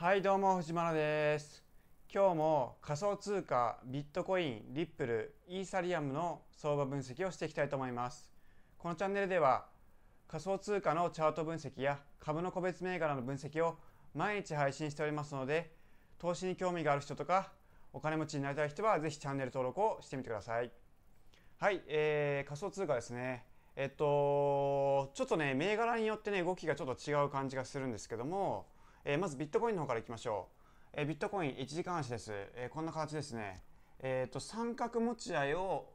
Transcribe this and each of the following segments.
はいどうも藤原です今日も仮想通貨ビットコインリップルイーサリアムの相場分析をしていきたいと思いますこのチャンネルでは仮想通貨のチャート分析や株の個別銘柄の分析を毎日配信しておりますので投資に興味がある人とかお金持ちになりたい人はぜひチャンネル登録をしてみてくださいはい、えー、仮想通貨ですねえっとちょっとね銘柄によってね動きがちょっと違う感じがするんですけどもえー、まずビットコインの方からいきましょう、えー、ビットコイン1時間足です、えー、こんな形ですね、えーと、三角持ち合いを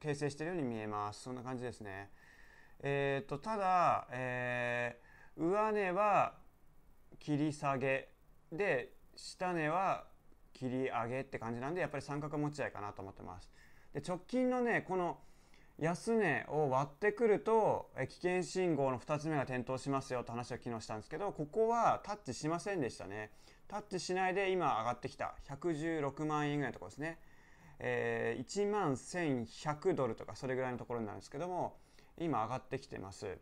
形成しているように見えますそんな感じですねえーと、とただ、えー、上値は切り下げで下値は切り上げって感じなんでやっぱり三角持ち合いかなと思ってますで直近のねこの安値を割ってくると危険信号の2つ目が点灯しますよと話を昨日したんですけどここはタッチしませんでしたねタッチしないで今上がってきた116万円ぐらいのところですね、えー、1万1100ドルとかそれぐらいのところなんですけども今上がってきてます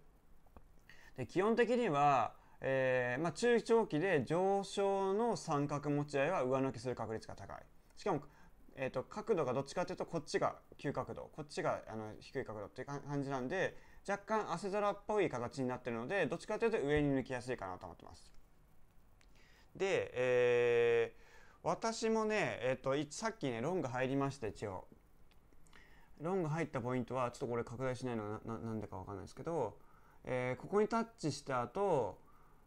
で基本的には、えーまあ、中長期で上昇の三角持ち合いは上抜けする確率が高いしかもえーと、角度がどっちかというとこっちが急角度こっちがあの低い角度っていう感じなんで若干汗皿っぽい形になってるのでどっちかというと上に抜きやすいかなと思ってます。で、えー、私もね、えーと、さっきねロング入りました一応。ロング入ったポイントはちょっとこれ拡大しないのななんでかわかんないですけど、えー、ここにタッチした後、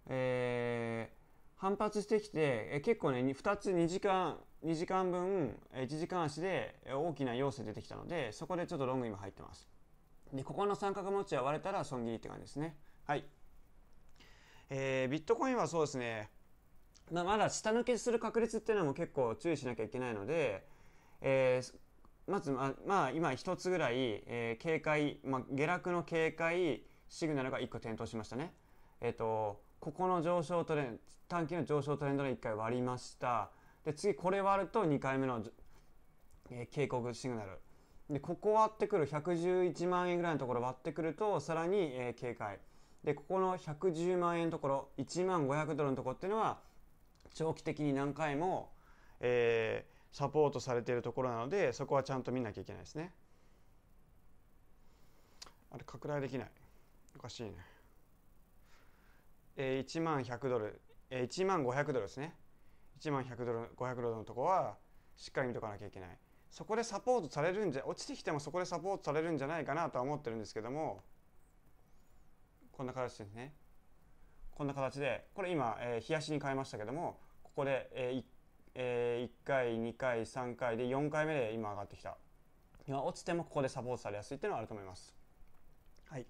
えー、反発してきて、え結構ね2つ2時間2時間分1時間足で大きな要素出てきたのでそこでちょっとロング今入ってますでここの三角持ちは割れたら損切りって感じですねはいえー、ビットコインはそうですね、ままだ下抜けする確率っていうのも結構注意しなきゃいけないので、えー、まずま、まあ、今1つぐらい、えー、警戒、まあ、下落の警戒シグナルが1個点灯しましたねえっ、とここの上昇トレンド短期の上昇トレンドで1回割りましたで次これ割ると2回目の、えー、警告シグナルでここ割ってくる111万円ぐらいのところ割ってくるとさらに、えー、警戒でここの110万円のところ1万500ドルのところっていうのは長期的に何回も、えー、サポートされているところなのでそこはちゃんと見なきゃいけないですねあれ拡大できないおかしいねえー、1万100ドル、えー、1万500ドルですね1万100ドル500ドルのとこはしっかり見とかなきゃいけないそこでサポートされるんじゃ落ちてきてもそこでサポートされるんじゃないかなとは思ってるんですけどもこんな形ですねこんな形でこれ今、えー、冷やしに変えましたけどもここで、えーえー、1回2回3回で4回目で今上がってきた今落ちてもここでサポートされやすいっていうのはあると思いますはい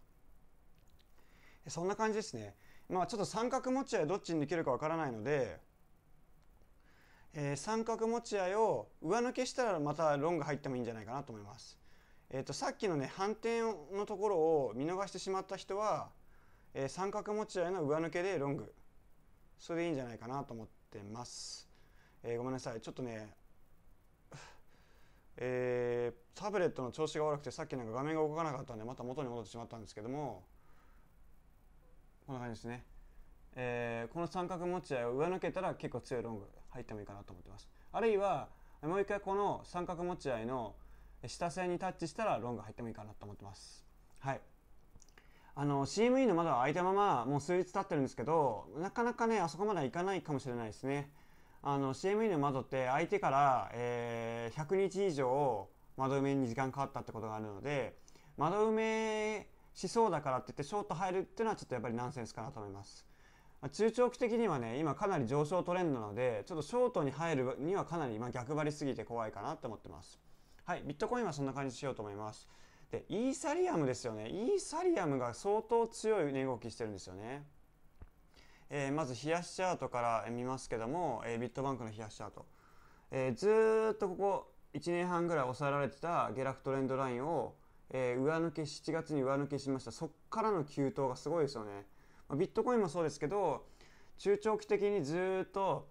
そんな感じですねまあちょっと三角持ち合いどっちに抜けるかわからないので、えー、三角持ち合いを上抜けしたらまたロング入ってもいいんじゃないかなと思います。えっ、ー、とさっきのね反転のところを見逃してしまった人は、えー、三角持ち合いの上抜けでロングそれでいいんじゃないかなと思ってます。えごめんなさいちょっとねえー、タブレットの調子が悪くてさっきなんか画面が動かなかったんでまた元に戻ってしまったんですけどもこんな感じですね。えー、この三角持ち合いを上抜けたら結構強いロング入ってもいいかなと思ってます。あるいはもう一回この三角持ち合いの下線にタッチしたらロング入ってもいいかなと思ってます。はい。あの CME の窓は開いたままもう数日経ってるんですけどなかなかねあそこまではいかないかもしれないですね。あの CME の窓って相手から、えー、100日以上窓埋めに時間かかったってことがあるので窓埋めしそうだからって言ってショート入るっていうのはちょっとやっぱりナンセンスかなと思います。中長期的にはね今かなり上昇トレンドなのでちょっとショートに入るにはかなり今逆張りすぎて怖いかなと思ってます。はい、ビットコインはそんな感じしようと思います。で、イーサリアムですよね。イーサリアムが相当強い値動きしてるんですよね。えー、まず冷やしチャートから見ますけども、えー、ビットバンクの冷やしチャート。えー、ずっとここ1年半ぐらい抑えられてた下落トレンドラインをえー、上抜け7月に上抜けしましたそっからの急騰がすごいですよね、まあ、ビットコインもそうですけど中長期的にずっと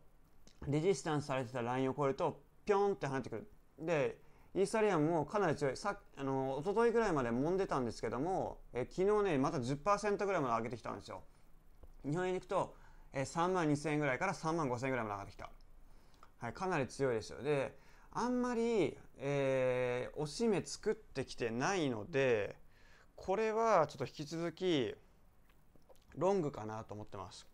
レジスタンスされてたラインを超えるとピョンって跳ねてくるでイーサリアムもかなり強いさあの一昨日ぐらいまで揉んでたんですけども、えー、昨日ねまた10%ぐらいまで上げてきたんですよ日本円に行くと、えー、3万2000円ぐらいから3万5000円ぐらいまで上がってきた、はい、かなり強いですよであんまり、えー、おしめ作ってきてないのでこれはちょっと引き続きロングかなと思ってます、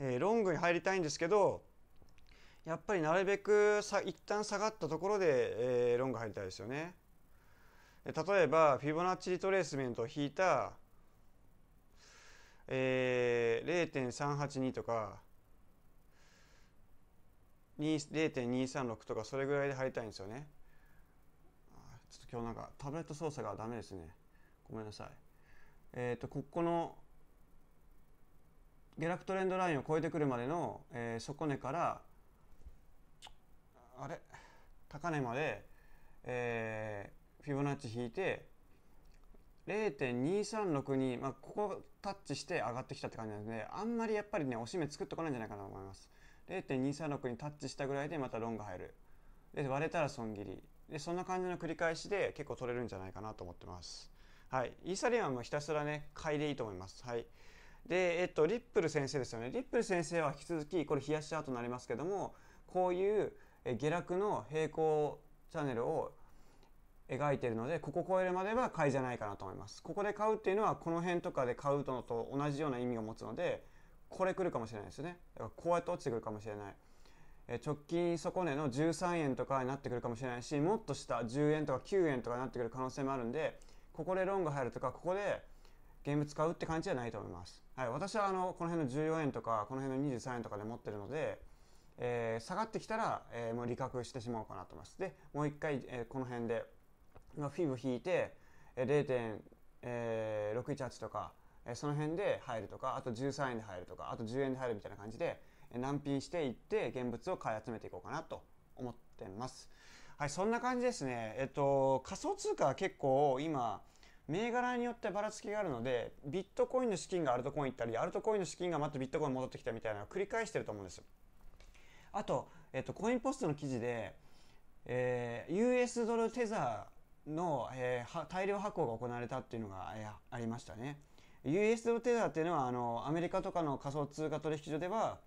えー、ロングに入りたいんですけどやっぱりなるべくさ一旦下がったところで、えー、ロング入りたいですよね例えばフィボナッチリトレースメントを引いた、えー、0.382とか0.236とかそれぐらいで入りたいんですよねちょっと今日なんかタブレット操作がダメですねごめんなさいえっ、ー、とここの下落トレンドラインを超えてくるまでの、えー、底値からあれ高値まで、えー、フィボナッチ引いて0.236に、まあ、ここタッチして上がってきたって感じなんであんまりやっぱりねおしめ作っとかないんじゃないかなと思います0.236にタッチしたぐらいでまたロンが入るで割れたら損切りでそんな感じの繰り返しで結構取れるんじゃないかなと思ってますはいイーサリアムはひたすらね買いでいいと思いますはいでえっとリップル先生ですよねリップル先生は引き続きこれ冷やしアートになりますけどもこういう下落の平行チャンネルを描いてるのでここ超えるまでは買いじゃないかなと思いますここで買うっていうのはこの辺とかで買うのと同じような意味を持つのでこれ来るかもしれないですねこうやって落ちてくるかもしれない、えー、直近底値の13円とかになってくるかもしれないしもっと下10円とか9円とかになってくる可能性もあるんでここでロング入るとかここでゲーム使うって感じじゃないと思います、はい、私はあのこの辺の14円とかこの辺の23円とかで持ってるので、えー、下がってきたら、えー、もう利確してしまおうかなと思いますでもう一回、えー、この辺で、まあ、フィブ引いて0.618とかえその辺で入るとかあと13円で入るとかあと10円で入るみたいな感じで難品していって現物を買い集めていこうかなと思ってます。はい、そんな感じですね。えっと、仮想通貨は結構今、銘柄によってばらつきがあるので、ビットコインの資金がアルトコイン行ったり、アルトコインの資金がまたビットコイン戻ってきたみたいなのを繰り返してると思うんです。あと、えっと、コインポストの記事で、えー、US ドルテザーの、えー、大量発行が行われたっていうのが、えー、ありましたね。US ドルテザーっていうのはあのアメリカとかの仮想通貨取引所では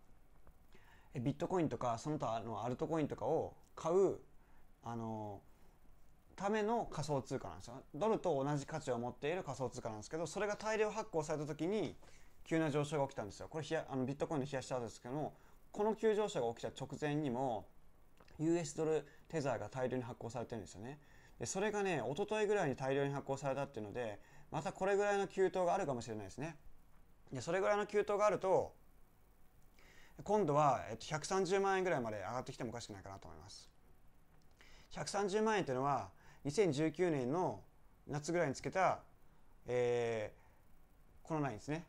ビットコインとかその他のアルトコインとかを買うあのための仮想通貨なんですよドルと同じ価値を持っている仮想通貨なんですけどそれが大量発行された時に急な上昇が起きたんですよこれあのビットコインの冷やしちゃうですけどもこの急上昇が起きた直前にも US ドルテザーが大量に発行されてるんですよねでそれがね一昨日ぐらいに大量に発行されたっていうのでまたこれぐらいの急騰があるかもしれないですねでそれぐらいの急騰があると今度は130万円ぐらいまで上がってきてもおかしくないかなと思います130万円というのは2019年の夏ぐらいにつけた、えー、このラインですね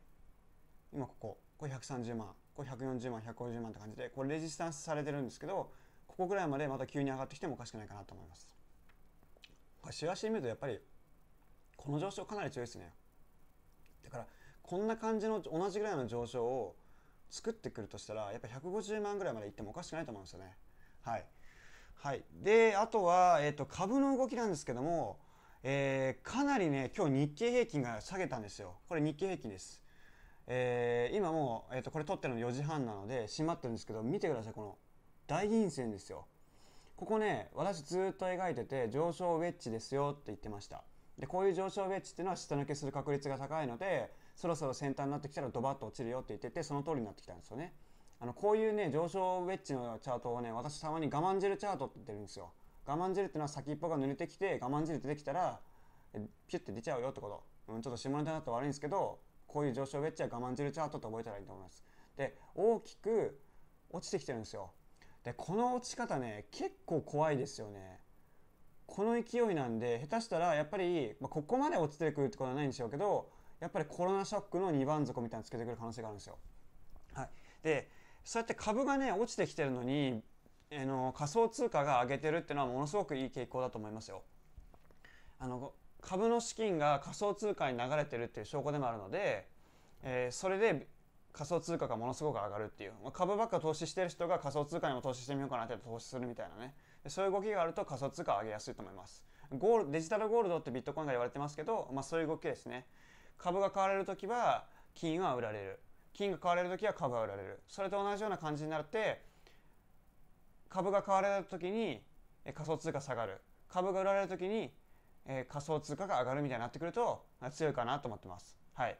今こここれ130万これ140万150万って感じでこれレジスタンスされてるんですけどここぐらいまでまた急に上がってきてもおかしくないかなと思いますこれ週足で見るとやっぱりこの上昇かなり強いですねだからこんな感じの同じぐらいの上昇を作ってくるとしたらやっぱ150万ぐらいまでいってもおかしくないと思うんですよねはいはいであとは、えーと、株の動きなんですけども、えー、かなりね今日日経平均が下げたんですよこれ日経平均ですえー、今もう、えーと、とこれ撮ってるの4時半なので閉まってるんですけど見てくださいこの大陰線ですよここね私ずっと描いてて上昇ウェッジですよって言ってましたでこういう上昇ウェッジっていうのは下抜けする確率が高いのでそろそろ先端になってきたらドバッと落ちるよって言っててその通りになってきたんですよねあのこういうね上昇ウェッジのチャートをね私たまに我慢汁チャートって言ってるんですよ我慢汁っていうのは先っぽが濡れてきて我慢汁出てきたらピュッて出ちゃうよってこと、うん、ちょっと下ネタになっ悪いんですけどこういう上昇ウェッジは我慢汁チャートって覚えたらいいと思いますで大きく落ちてきてるんですよでこの落ち方ね結構怖いですよねこの勢いなんで下手したらやっぱり、まあ、ここまで落ちてくるってことはないんでしょうけどやっぱりコロナショックの2番底みたいなのつけてくる可能性があるんですよ。はい、でそうやって株がね落ちてきてるのに、えの仮想通貨が上げてるっていうのはものすごくいい傾向だと思いますよ。あの株の資金が仮想通貨に流れてるっていう証拠でもあるので、えー、それで仮想通貨がものすごく上がるっていう、まあ、株ばっか投資してる人が仮想通貨にも投資してみようかなって投資するみたいなねそういう動きがあると仮想通貨上げやすいと思います。ゴールデジタルゴールドってビットコインが言われてますけど、まあ、そういう動きですね。株が買われるときは金は売られる。金が買われるときは株が売られる。それと同じような感じになって、株が買われるときに仮想通貨下がる。株が売られるときにえ仮想通貨が上がるみたいになってくると強いかなと思ってます。はい。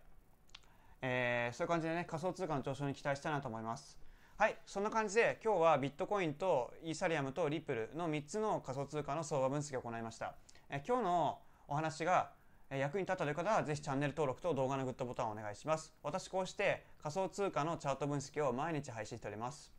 えー、そういう感じでね、仮想通貨の上昇に期待したいなと思います。はい、そんな感じで今日はビットコインとイーサリアムとリップルの3つの仮想通貨の相場分析を行いました。え今日のお話が役に立ったという方はぜひチャンネル登録と動画のグッドボタンをお願いします。私こうして仮想通貨のチャート分析を毎日配信しております。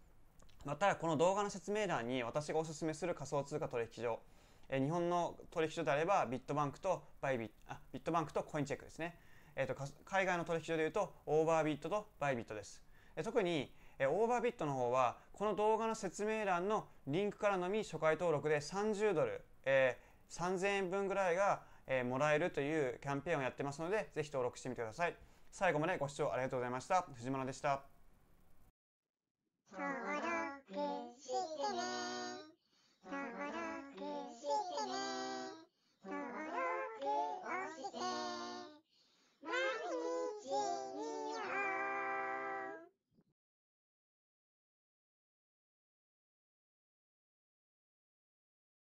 またこの動画の説明欄に私がおすすめする仮想通貨取引所、え日本の取引所であればビットバンクとバイビあビットバンクとコインチェックですね。えーと、と海外の取引所でいうとオーバービットとバイビットです。特にえオーバービットの方はこの動画の説明欄のリンクからのみ初回登録で30ドル、えー、3000円分ぐらいが、えー、もらえるというキャンペーンをやってますのでぜひ登録してみてください最後までご視聴ありがとうございました藤村でした登録してね